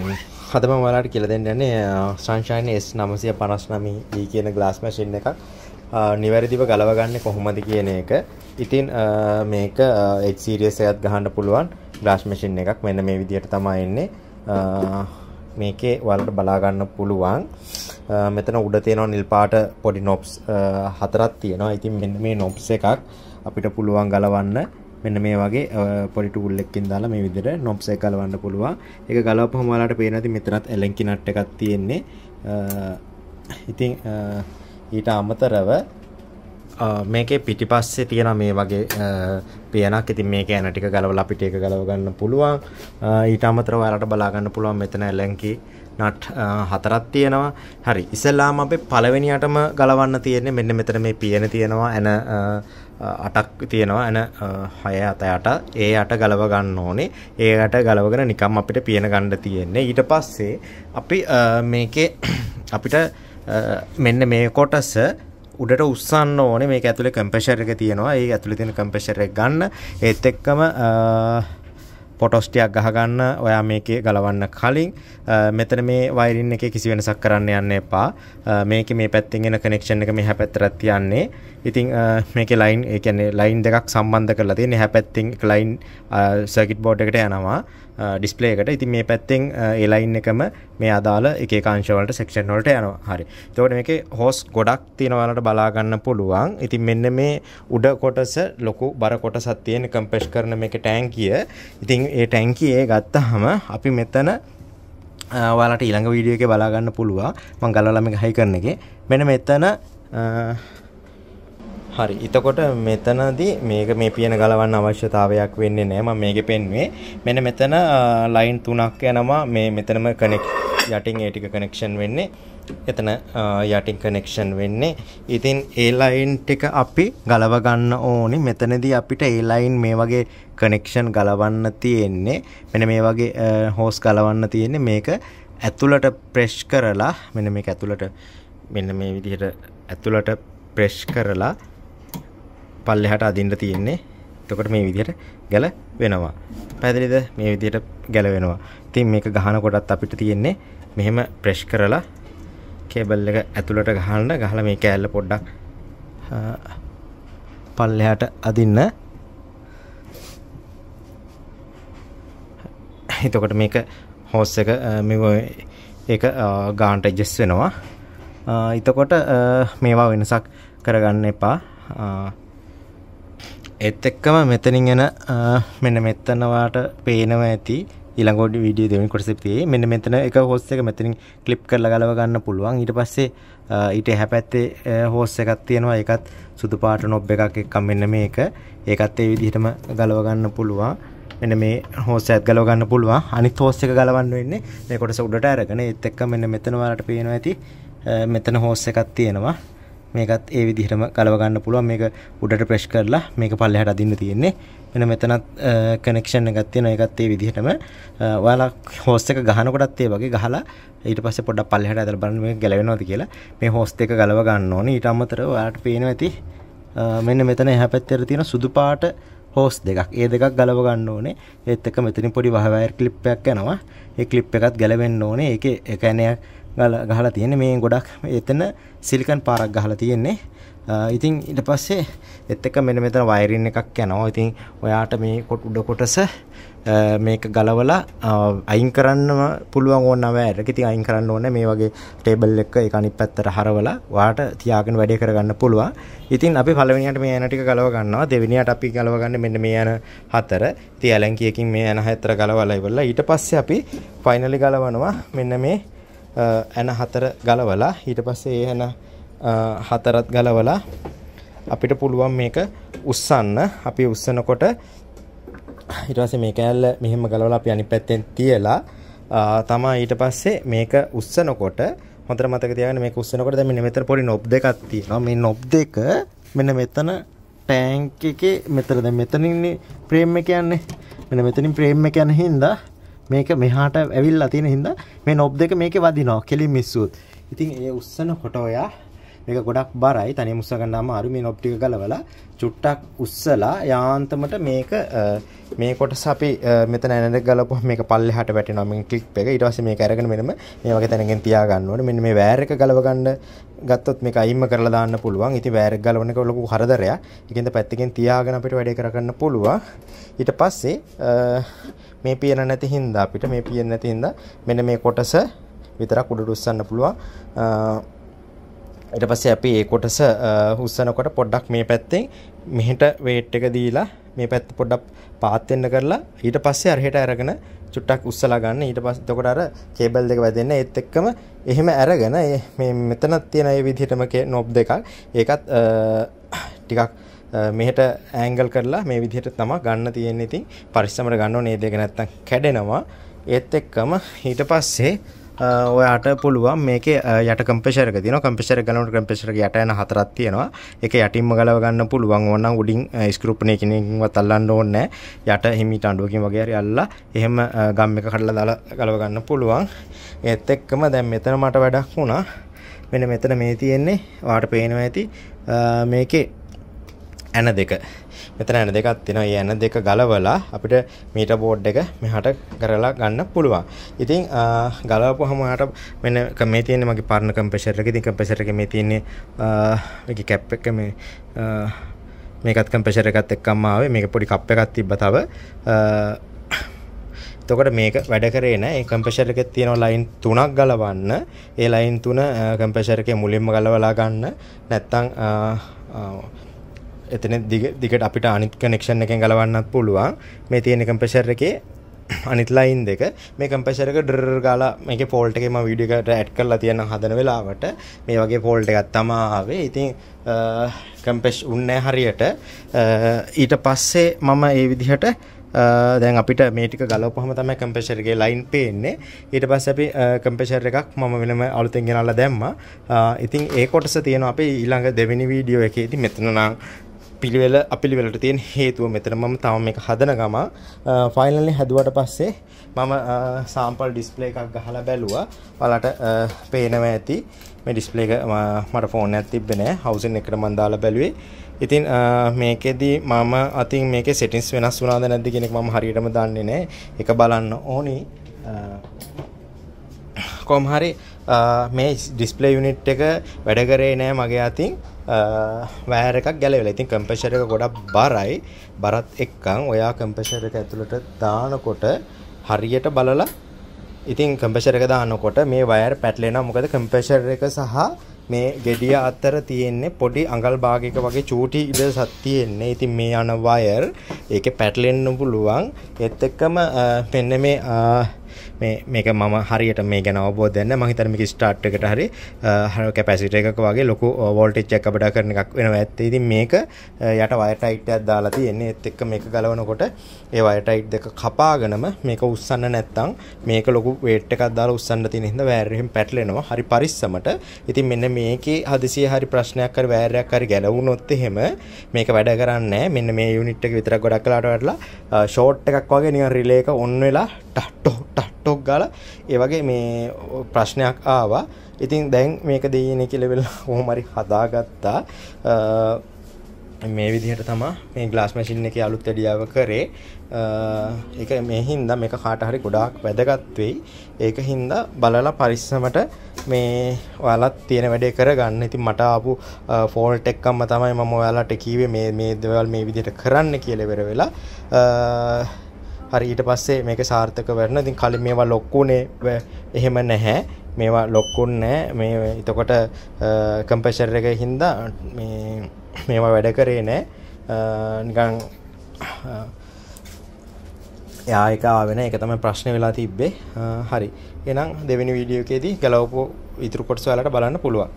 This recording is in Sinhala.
හරි හදම වලාට කියල දෙන්න යන්නේ සංශායන S 959 E කියන ග්ලාස් මැෂින් එකක් නිවැරදිව ගලවගන්නේ කොහොමද කියන එක. ඉතින් මේක H series එකත් ගහන්න පුළුවන් ග්ලාස් මැෂින් එකක්. මෙන්න මේ විදිහට තමයි එන්නේ. මේකේ ඔයාලට බලා ගන්න පුළුවන්. මෙතන උඩ තියෙනවා නිල් පාට පොඩි knobs හතරක් තියෙනවා. ඉතින් මෙන්න මේ knobs එකක් අපිට පුළුවන් ගලවන්න. මෙන්න මේ වගේ පොඩි ටූල් එකකින් දාලා මේ විදිහට knobs එක ගලවන්න පුළුවන්. ඒක ගලවපුවම ඔයාලට පේන ඇති මෙතනත් ඇලෙන්කි නට් එකක් තියෙන්නේ. ඉතින් ඊට අමතරව මේකේ පිටිපස්සේ තියෙන මේ වගේ පේනක්. ඉතින් මේක යන ටික ගලවලා අපිට ඒක ගලව ගන්න පුළුවන්. ඊට අමතරව ඔයාලට බලා ගන්න පුළුවන් මෙතන ඇලෙන්කි නට් හතරක් තියෙනවා. හරි. ඉස්සෙල්ලාම අපි පළවෙනියටම ගලවන්න තියෙන්නේ මෙන්න මෙතන මේ පියන තියෙනවා. එන අටක් තියෙනවා ඇන හය අතයට ඒ අට ගලව ගන්න ඕනේ ඒකට ගලවගෙන නිකම් අපිට පියන ගණ්ඩ තියෙන්නේ ඊට පස්සේ අපි මේකේ අපිට මෙන්න මේ කොටස උඩට උස්සන්න ඕනේ මේක ඇතුළේ කම්පෙෂර් එක තියෙනවා ඒ ඇතුළේ තියෙන කම්පෙෂර් එක ගන්න ඒත් එක්කම පොටොස්ටියක් ගහගන්න ඔයා මේකේ ගලවන්න කලින් මෙතන මේ වයිරින් එක කිසි වෙනසක් කරන්න යන්න එපා මේක මේ පැත්තිෙන් එන කනෙක්ෂණ එක මේ හැපැත්තරත් තියන්නේ ඉතිං මේක ලයින් එකන ලයින් දෙකක් සම්බන්ධ කරලා තියෙන හැපැත්තිං ලයින් සර්කිට් බෝඩ් එකට යනවා ඩිස්පලේකට ඉතින් මේ පැත්තෙන් ඒලයින් එකම මේ අදාළ එකකාංශවලට සෙක්ෂන්වලට යනවා හරි තෝට මේක හෝස් ගොඩක් තියෙනවලට බලාගන්න පුළුවන් ඉතින් මෙන්න මේ උඩ කොටස ලොකු බර කොටසත් තියෙන කම්පෙස් කරන මේක ටැංකිය ඉතින් ඒ ටැංකියේ ගත්තහම අපි මෙතන ඔයාලට ඊළඟ වීඩියෝ එක බලාගන්න පුළුවන් මං ගලවලා මේක හයි කරන එකේ මෙන්න මෙතන හරි එතකොට මෙතනදී මේක මේ පියන ගලවන්න අවශ්‍යතාවයක් වෙන්නේ නෑ මම මේකේ පෙන්වුවේ මෙන්න මෙතන ලයින් තුනක් යනවා මේ මෙතනම කනෙක් යටින් ඒ ටික කනෙක්ෂන් වෙන්නේ එතන යටින් කනෙක්ෂන් වෙන්නේ ඉතින් ඒ ලයින් ටික අපි ගලව ගන්න ඕනි මෙතනදී අපිට ඒ ලයින් මේ වගේ කනෙක්ෂන් ගලවන්න තියෙන්නේ මෙන්න මේ වගේ හෝස් ගලවන්න තියෙන්නේ මේක ඇතුළට ප්‍රෙස් කරලා මෙන්න මේක ඇතුළට මෙන්න මේ විදිහට ඇතුළට ප්‍රෙස් කරලා පල්ලෙහාට අදින්න තියෙන්නේ. එතකොට මේ විදිහට ගැල වෙනවා. පැහැදිලිද? මේ විදිහට ගැල වෙනවා. ඉතින් මේක ගහනකොටත් අපිට තියෙන්නේ මෙහෙම ප්‍රෙස් කරලා කේබල් එක ඇතුළට ගහන්න ගහලා මේ කෑල්ල පොඩ්ඩක් පල්ලෙහාට අදින්න. එතකොට මේක හෝස් එක මේ ඒක ගාන්ට ඇඩ්ජස්ට් වෙනවා. එතකොට මේවා වෙනසක් කරගන්න එපා. එත් එක්කම මෙතනින් එන මෙන්න මෙත්තනවාට පේනව ඇති ඉළඟොඩ විඩිය දෙවනි කොටසිපතියේ මෙන්න මෙතන එක හෝස් එක මෙතනින් කලිප් කරල ගලව ගන්න පුළුවන් ඊට පස්සේ ඊට හැපැත්තේ හෝස් එකක් තියෙනවා එකත් සුදු පාට නොබ් එකක් එක්කම් මෙන්න මේක ඒකත් ඒ විදිහටම ගලව ගන්න පුළුවන් මෙන්න මේ හෝස් ඇත් ගලව ගන්න පුළුවන් අනිත් හෝස් එක ගලවන්න වෙන්නේ මේ කොටස උඩට අරගෙන ඒත් එක්ක මෙන්න මෙතන වලට පේනවා ඇති මෙතන හෝස් එකක් තියෙනවා මේකත් ඒ විදිහටම කලව ගන්න පුළුවන් මේක උඩට ප්‍රෙස් කරලා මේක පල්ලෙහාට අදින්න තියෙන්නේ මෙන්න මෙතනත් කනෙක්ෂන් එකක් තියෙනවා ඒකත් ඒ විදිහටම ඔයාලා හෝස් එක ගහනකොටත් ඒ වගේ ගහලා ඊට පස්සේ පොඩ්ඩක් පල්ලෙහාට ඇදලා බලන්න මේක ගැලවෙනවද කියලා මේ හෝස් එක ගලව ගන්න ඕනේ ඊට අමතරව ඔයාලට පේනවා ඇති මෙන්න මෙතන එහා පැත්තේ තියෙන සුදු පාට හෝස් දෙකක් ඒ දෙකක් ගලව ගන්න ඕනේ ඒත් එක මෙතනින් පොඩි වහවයර් ක්ලිප් එකක් යනවා ඒ ක්ලිප් එකත් ගැලවෙන්න ඕනේ ඒකේ එකනයක් ගහලා තියෙන්නේ මේ ගොඩක් එතන සිලිකන් පාරක් ගහලා තියෙන්නේ ඉතින් ඊට පස්සේ එත් එක මෙන්න මෙතන වයරින් එකක් යනවා ඉතින් ඔයාට මේ කොට උඩ කොටස මේක ගලවලා අයින් කරන්නම පුළුවන් ඕන නැහැ ඉතින් අයින් කරන්න ඕනේ මේ වගේ ටේබල් එක ඒක අනිත් පැත්තට හරවලා ඔයාට තියාගෙන වැඩේ කරගන්න පුළුවන් ඉතින් අපි පළවෙනියට මේ යන ටික ගලව ගන්නවා දෙවෙනියට අපි ගලව ගන්න මෙන්න මේ යන හතර ඉතින් ඇලංකියකින් මේ යන හතර ගලවලා ඉවරලා ඊට පස්සේ අපි ෆයිනලි ගලවනවා මෙන්න මේ ඇන හතර ගලවලා ඊට පස්සේ ඒ ඇන හතරත් ගලවලා අපිට පුළුවන් මේක උස්සන්න අපි උස්සනකොට ඊට පස්සේ මේ කෑල්ල මෙහෙම ගලවලා අපි අනිත් පැත්තෙන් තියලා තමයි ඊට පස්සේ මේක උස්සනකොට හොඳට මතක තියාගන්න මේක උස්සනකොට දැන් මෙන්න මෙතන පොඩි නොබ් දෙකක් තියෙනවා මේ නොබ් දෙක මෙන්න මෙතන ටෑන්ක් එකේ මෙතන දැන් මෙතනින්නේ ෆ්‍රේම් එක යන්නේ මෙන්න මෙතනින් ෆ්‍රේම් එක යන හින්දා මේක මෙහාට ඇවිල්ලා තියෙන හින්දා මේ නොබ් දෙක මේකේ වදිනවා කෙලින් මිස්සුවොත්. ඉතින් ඒ උස්සන කොට ඔයා මේක ගොඩක් බරයි තනියම උස්ස ගන්නාම අරු මේ නොබ් ටික ගලවලා චුට්ටක් උස්සලා යාන්තමට මේක මේ කොටස අපි මෙතන ඇනද ගලපුවම මේක පල්ලෙහාට වැටෙනවා මේ ක්ලික් එක ඊට පස්සේ මේක අරගෙන මෙන්න මේ වගේ තැනකින් තියා ගන්න ඕනේ මෙන්න මේ වෑර් එක ගලව ගන්න ගත්තොත් මේක අයින්ම කරලා දාන්න පුළුවන් ඉතින් වෑර් එක ගලවන එක ලොකු හරදරයක් ඒකෙන්ද පැත්තකින් තියාගෙන අපිට වැඩේ කරගන්න පුළුවන් ඊට පස්සේ මේ පියන නැති හින්දා අපිට මේ පියන නැති හින්දා මෙන්න මේ කොටස විතරක් උඩට උස්සන්න පුළුවන් ඊට පස්සේ අපි ඒ කොටස උස්සනකොට පොඩ්ඩක් මේ පැත්තෙන් මෙහෙට වේට් එක දීලා මේ පැත්ත පොඩ්ඩක් පාත් වෙන්න කරලා ඊට පස්සේ අරහෙට අරගෙන චුට්ටක් උස්සලා ගන්න ඊට පස්සේ එතකොට අර කේබල් දෙක වැදෙන්න ඒත් එක්කම එහෙම අරගෙන මේ මෙතනක් තියෙන ඒ විදිහටම නොබ් දෙකක් ඒකත් ටිකක් මෙහෙට ඇංගල් කරලා මේ විදිහට තමයි ගන්න තියෙන්නේ. ඉතින් පරිස්සමට ගන්න ඕනේ දෙක නැත්තම් කැඩෙනවා. ඒත් එක්කම ඊට පස්සේ ඔයාට පුළුවන් මේක යට කම්පෙෂරක තින කම්පිෂර ගලනට කම්පිෂරක යට යන හතරක් තියෙනවා එක යටින්ම ගලව ගන්න පුළුවන් ඕනම් උඩින් ස්කෘප්නය කෙනෙක්වත් අල්ලන්න ඕනේ යට හිමිට අඩුවකින් වගේ හරි අල්ලලා එහෙම ගම් එක කඩලා දාලා ගලව ගන්න පුළුවන් ඒත් එක්කම දැන් මෙතන මට වැඩක් වුණා මෙන්න මෙතන මේ තියෙන්නේ වාට පේනවා ඇති මේකේ ඇන දෙක මෙතන ඇන දෙකක් තියෙනවා. ඒ ඇන දෙක ගලවලා අපිට මීටර් බෝඩ් එක මෙහාට කරලා ගන්න පුළුවන්. ඉතින් ගලවපුවම ආට මෙන්න මේ තියෙන්නේ මගේ පර්ණ කම්ප්‍රෙසර් එක. ඉතින් කම්ප්‍රෙසර් එකේ මේ තියෙන්නේ මේකේ කැප් එක මේ මේකත් කම්ප්‍රෙසර් එකත් එක්කම ආවේ. මේක පොඩි කප් එකක් තිබ්බ තව. එතකොට මේක වැඩ කරේ නෑ ඒ කම්ප්‍රෙසර් එකේ තියෙන ලයින් තුනක් ගලවන්න ඒ ලයින් තුන කම්ප්‍රෙසර් එකේ මුලින්ම ගලවලා ගන්න නැත්නම් එතන දිගට අපිට අනිත් කනෙක්ෂන් එකෙන් ගලවන්නත් පුළුවන් මේ තියෙන කම්පෙසර් එකේ අනිත් ලයින් දෙක මේ කම්පෙසර් එක ඩර් ගාලා මේකේ ෆෝල්ට් එකේ මම වීඩියෝ එකට ඇඩ් කරලා තියෙන හදන වෙලාවට මේ වගේ ෆෝල්ට් එකක් තමයි ආවේ. ඉතින් කම්පෙස් උන්නේ හරියට ඊට පස්සේ මම ඒ විදිහට දැන් අපිට මේ ටික ගලවපුවම තමයි කම්පෙසර් එකේ ලයින් පේන්නේ. ඊට පස්සේ අපි කම්පෙසර් එකක් මම වෙනම අලුතෙන් ගෙනල්ලා දැම්මා. ඉතින් ඒ කොටස තියෙනවා අපි ඊළඟ දෙවෙනි වීඩියෝ එකේදී මෙතන නම් පිළිවෙල අපිළිවෙලට තියෙන හේතුව මෙතන මම තව මේක හදන ගම ෆයිනලි හැදුවට පස්සේ මම සාම්පල් ඩිස්ප්ලේ එකක් ගහලා බැලුවා ඔයාලට පේනවා ඇති මේ ඩිස්ප්ලේ එක මට ෆෝන් එකක් තිබ්බේ නෑ හවුසින් එකට මම දාලා බැලුවේ ඉතින් මේකෙදි මම අතින් මේකේ සෙටින්ස් වෙනස් වුණාද නැද්ද කියන එක මම හරියටම දන්නේ නෑ ඒක බලන්න ඕනි කොහොම හරි මේ ඩිස්ප්ලේ යුනිට් එක වැඩ කරේ නෑ මගේ අතින් වෑර එකක් ගැලවෙලා. ඉතින් කම්ප්‍රෙසර් එක ගොඩක් බරයි. බරත් එක්කන් ඔයා කම්ප්‍රෙසර් එක ඇතුළට දානකොට හරියට බලලා ඉතින් කම්ප්‍රෙසර් එක දානකොට මේ වයර් පැටලෙනවා. මොකද කම්ප්‍රෙසර් එක සහ මේ ගෙඩිය අතර තියෙන්නේ පොඩි අඟල් භාගයක වගේ චූටි ඉඩ සත් තියෙන්නේ. ඉතින් මේ යන වයර් ඒකේ පැටලෙන්න පුළුවන්. ඒත් එක්කම මෙන්න මේ මේ මේක මම හරියට මේ ගැන අවබෝධ නැහැ මම හිතන්නේ මේක ස්ටාර්ට් එකට හරි හර කැපැසිටර් එකක වගේ ලොකු වෝල්ටේජ් එකක් අපඩා කරන එකක් වෙනවා ඇත්තේ ඉතින් මේක යට වයර් ටයිට් එකක් දාලා තියෙන්නේ ඒත් එක්ක මේක ගලවනකොට ඒ වයර් ටයිට් දෙක කපාගෙනම මේක උස්සන්න නැත්තම් මේක ලොකු වේට් එකක් දාලා උස්සන්න තියෙන හින්දා වයර් එහෙම පැටලෙනවා හරි පරිස්සමට ඉතින් මෙන්න මේ මේකේ හදිසිය හරි ප්‍රශ්නයක් කර වෑරයක් හරි ගැලවුණොත් එහෙම මේක වැඩ කරන්න මෙන්න මේ යුනිට් එක විතරක් ගොඩක් කලාට වැඩලා ෂෝට් එකක් වගේ නිකන් රිලේ එක ඔන් වෙලා ටට්ටෝ ටට්ටොක් ගාලා ඒ වගේ මේ ප්‍රශ්නයක් ආවා ඉතින් දැන් මේක දෙයනේ කියලා වෙලා කොහොම හරි හදාගත්තා මේ විදිහට තමා මේ ගලාස් මැසින් එක අලුත් වැඩියාව කරේ එක මේ හින්දා මේක කාටහරි ගොඩාක් වැදගත්වෙයි ඒක හින්දා බලලා පරිස්සමට මේ ඔයාලත් තියෙන වැඩේ කරගන්න ඉතින් මට ආපු ෆෝල්ට් එක්කම තමයි මම ඔයාලට කිව්වේ මේ මේ දේවල් මේ විදිහට කරන්න කියලා ඉවර වෙලා හරි ඊට පස්සේ මේක සාර්ථක වෙන්න ඉතින් කලින් මේවා ලොක්කුනේ එහෙම නැහැ මේවා ලොක්කුන් නෑ මේ එතකොට කම්පෂර් එක හින්දා මේ මේවා වැඩ කරේ නෑ නිකන් යායක ආවෙන එක තමයි ප්‍රශ්න වෙලා තිබ්බේ හරි එහෙනම් දෙවෙනි වීඩියෝ එකේදී ගලවපු ඉතුරු කොටස් ඔයාලට බලන්න පුළුවන්.